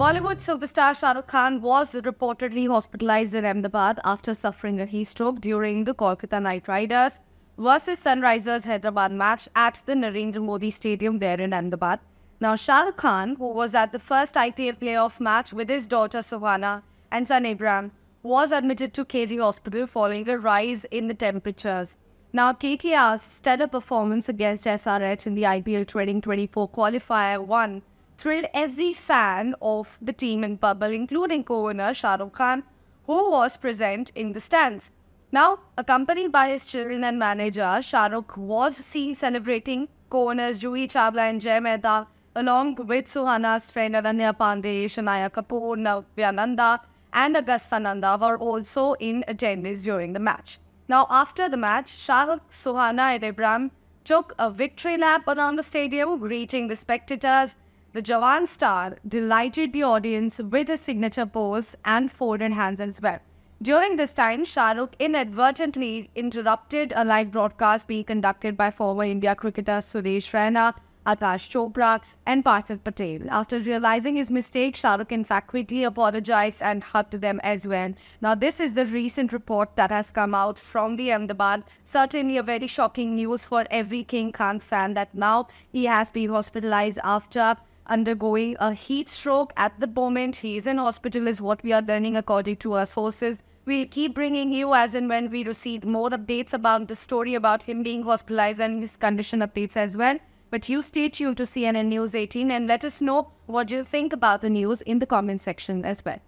Bollywood superstar Shah Rukh Khan was reportedly hospitalized in Ahmedabad after suffering a heat stroke during the Kolkata Knight Riders versus Sunrisers Hyderabad match at the Narendra Modi Stadium there in Ahmedabad. Now, Shah Rukh Khan, who was at the first IPL playoff match with his daughter Savannah and son Abraham, was admitted to KG Hospital following a rise in the temperatures. Now, KKR's stellar performance against SRH in the IPL 2024 qualifier One thrilled every fan of the team in Bubble, including co-owner Shah Rukh Khan, who was present in the stands. Now, accompanied by his children and manager, Shah Rukh was seen celebrating co-owners Juhi Chabla and Jay Mehta, along with Suhana's friend Ananya Pandey, Shania Kapoor, Navya Nanda, and Agastha Nanda were also in attendance during the match. Now, after the match, Shah Rukh, Suhana, and Ibrahim took a victory lap around the stadium, greeting the spectators the Jawan star delighted the audience with his signature pose and folded hands as well. During this time, Shah Rukh inadvertently interrupted a live broadcast being conducted by former India cricketer Suresh Raina, Akash Chopra, and Parthiv Patel. After realizing his mistake, Shah Rukh in fact quickly apologized and hugged them as well. Now, this is the recent report that has come out from the Ahmedabad. Certainly a very shocking news for every King Khan fan that now he has been hospitalized after undergoing a heat stroke at the moment. He is in hospital, is what we are learning according to our sources. We'll keep bringing you as and when we receive more updates about the story about him being hospitalized and his condition updates as well. But you stay tuned to CNN News 18 and let us know what you think about the news in the comment section as well.